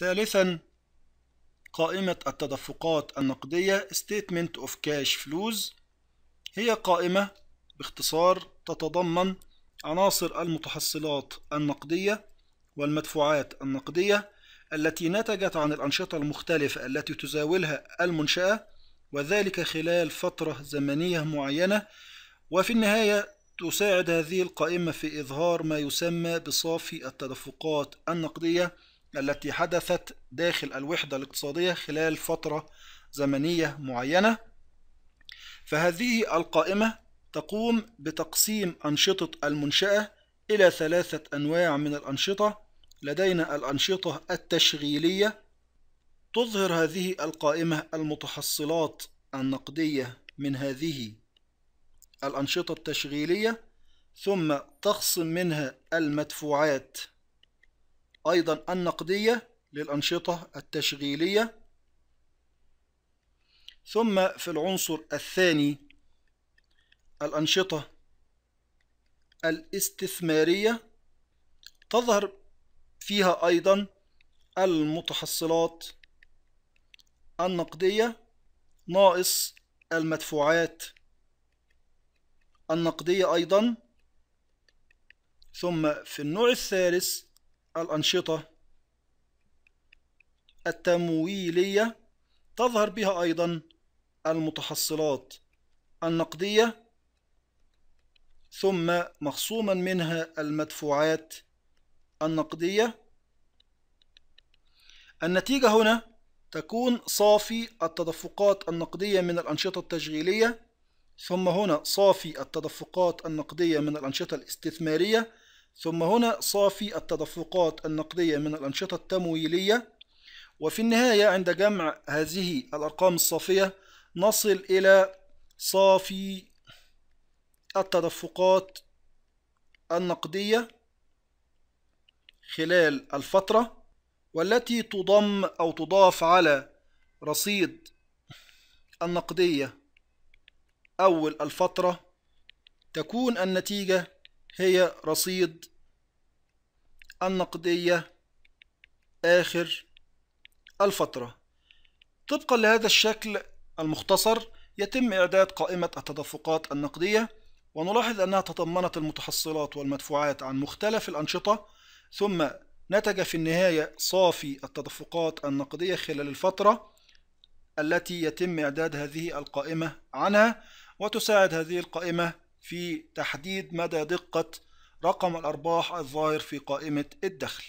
ثالثا قائمة التدفقات النقدية Statement of Cash Flows هي قائمة باختصار تتضمن عناصر المتحصلات النقدية والمدفوعات النقدية التي نتجت عن الأنشطة المختلفة التي تزاولها المنشأة وذلك خلال فترة زمنية معينة وفي النهاية تساعد هذه القائمة في إظهار ما يسمى بصافي التدفقات النقدية التي حدثت داخل الوحدة الاقتصادية خلال فترة زمنية معينة فهذه القائمة تقوم بتقسيم أنشطة المنشأة إلى ثلاثة أنواع من الأنشطة لدينا الأنشطة التشغيلية تظهر هذه القائمة المتحصلات النقدية من هذه الأنشطة التشغيلية ثم تخصم منها المدفوعات أيضا النقدية للأنشطة التشغيلية ثم في العنصر الثاني الأنشطة الاستثمارية تظهر فيها أيضا المتحصلات النقدية ناقص المدفوعات النقدية أيضا ثم في النوع الثالث الأنشطة التمويلية تظهر بها أيضا المتحصلات النقدية ثم مخصوما منها المدفوعات النقدية النتيجة هنا تكون صافي التدفقات النقدية من الأنشطة التشغيلية ثم هنا صافي التدفقات النقدية من الأنشطة الاستثمارية ثم هنا صافي التدفقات النقدية من الأنشطة التمويلية وفي النهاية عند جمع هذه الأرقام الصافية نصل إلى صافي التدفقات النقدية خلال الفترة والتي تضم أو تضاف على رصيد النقدية أول الفترة تكون النتيجة هي رصيد النقدية آخر الفترة طبقا لهذا الشكل المختصر يتم إعداد قائمة التدفقات النقدية ونلاحظ أنها تضمنت المتحصلات والمدفوعات عن مختلف الأنشطة ثم نتج في النهاية صافي التدفقات النقدية خلال الفترة التي يتم إعداد هذه القائمة عنها وتساعد هذه القائمة في تحديد مدى دقة رقم الأرباح الظاهر في قائمة الدخل